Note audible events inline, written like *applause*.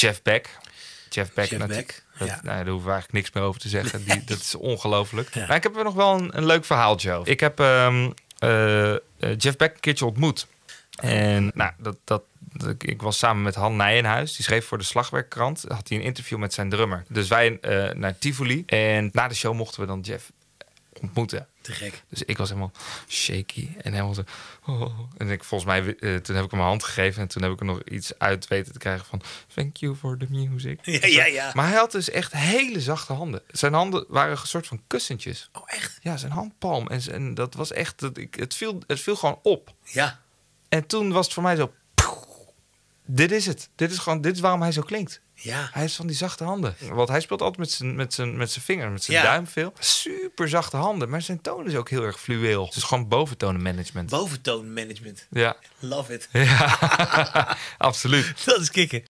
Jeff Beck. Jeff Beck Jeff dat, nou, daar hoeven we eigenlijk niks meer over te zeggen. Die, *laughs* dat is ongelooflijk. Maar ik heb er nog wel een, een leuk verhaal, Joe. Ik heb ehm, eh, eh, Jeff Beck een keertje ontmoet. En nou, dat, dat, ik was samen met Han Nijenhuis. Die schreef voor de Slagwerkkrant. Had hij een interview met zijn drummer. Dus wij eh, naar Tivoli. En na de show mochten we dan Jeff ontmoeten. Te gek. Dus ik was helemaal shaky en helemaal zo. Oh. En ik, volgens mij, eh, toen heb ik hem een hand gegeven en toen heb ik er nog iets uit weten te krijgen van thank you for the music. Ja, ja, ja. Maar hij had dus echt hele zachte handen. Zijn handen waren een soort van kussentjes. Oh, echt? Ja, zijn handpalm. En, dat was echt, dat, ik, het, viel, het viel gewoon op. Ja. En toen was het voor mij zo, dit is het. Dit is gewoon, dit is waarom hij zo klinkt. Ja. Hij is van die zachte handen. Want hij speelt altijd met zijn, met zijn, met zijn vinger, met zijn duim veel. Super super zachte handen. Maar zijn toon is ook heel erg fluweel. Het is gewoon boventoonmanagement. Boventoonmanagement. Ja. Love it. Ja, *laughs* absoluut. *laughs* Dat is kicken.